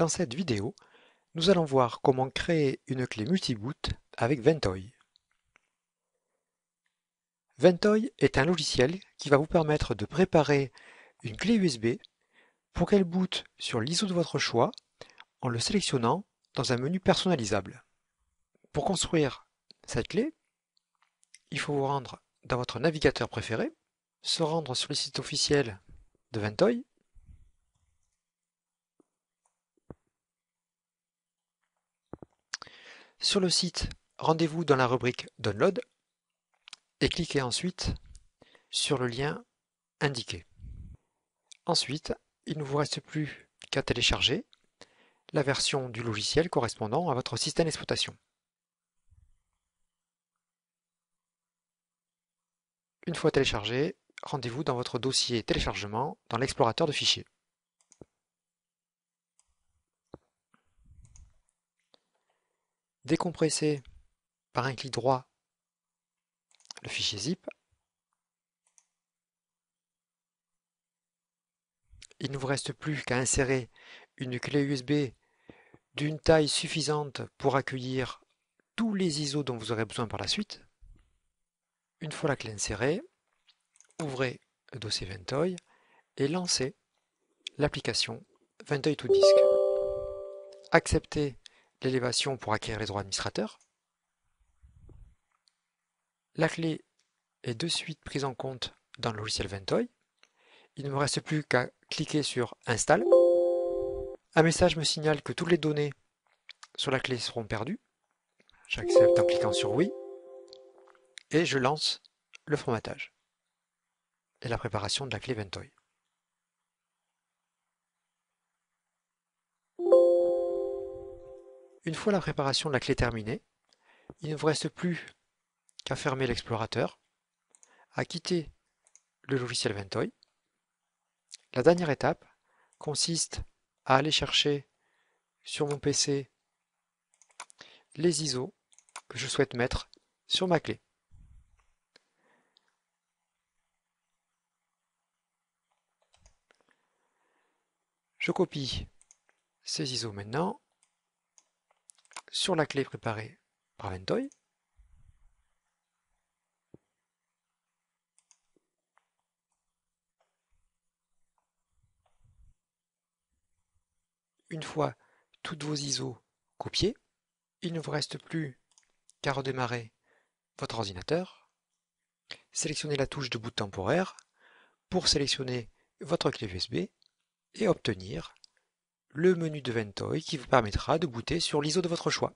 Dans cette vidéo, nous allons voir comment créer une clé multiboot avec Ventoy. Ventoy est un logiciel qui va vous permettre de préparer une clé USB pour qu'elle boot sur l'ISO de votre choix en le sélectionnant dans un menu personnalisable. Pour construire cette clé, il faut vous rendre dans votre navigateur préféré, se rendre sur le site officiel de Ventoy Sur le site, rendez-vous dans la rubrique Download et cliquez ensuite sur le lien indiqué. Ensuite, il ne vous reste plus qu'à télécharger la version du logiciel correspondant à votre système d'exploitation. Une fois téléchargé, rendez-vous dans votre dossier téléchargement dans l'explorateur de fichiers. Décompresser par un clic droit le fichier zip. Il ne vous reste plus qu'à insérer une clé USB d'une taille suffisante pour accueillir tous les ISO dont vous aurez besoin par la suite. Une fois la clé insérée, ouvrez le dossier Ventoy et lancez l'application Ventoy to Disk. Acceptez l'élévation pour acquérir les droits administrateurs. La clé est de suite prise en compte dans le logiciel Ventoy. Il ne me reste plus qu'à cliquer sur Install. Un message me signale que toutes les données sur la clé seront perdues. J'accepte en cliquant sur Oui. Et je lance le formatage et la préparation de la clé Ventoy. Une fois la préparation de la clé terminée, il ne vous reste plus qu'à fermer l'explorateur, à quitter le logiciel Ventoy. La dernière étape consiste à aller chercher sur mon PC les ISO que je souhaite mettre sur ma clé. Je copie ces ISO maintenant sur la clé préparée par Ventoy. Une fois toutes vos ISO copiées, il ne vous reste plus qu'à redémarrer votre ordinateur, Sélectionnez la touche de bout temporaire pour sélectionner votre clé USB et obtenir le menu de Ventoy qui vous permettra de booter sur l'ISO de votre choix.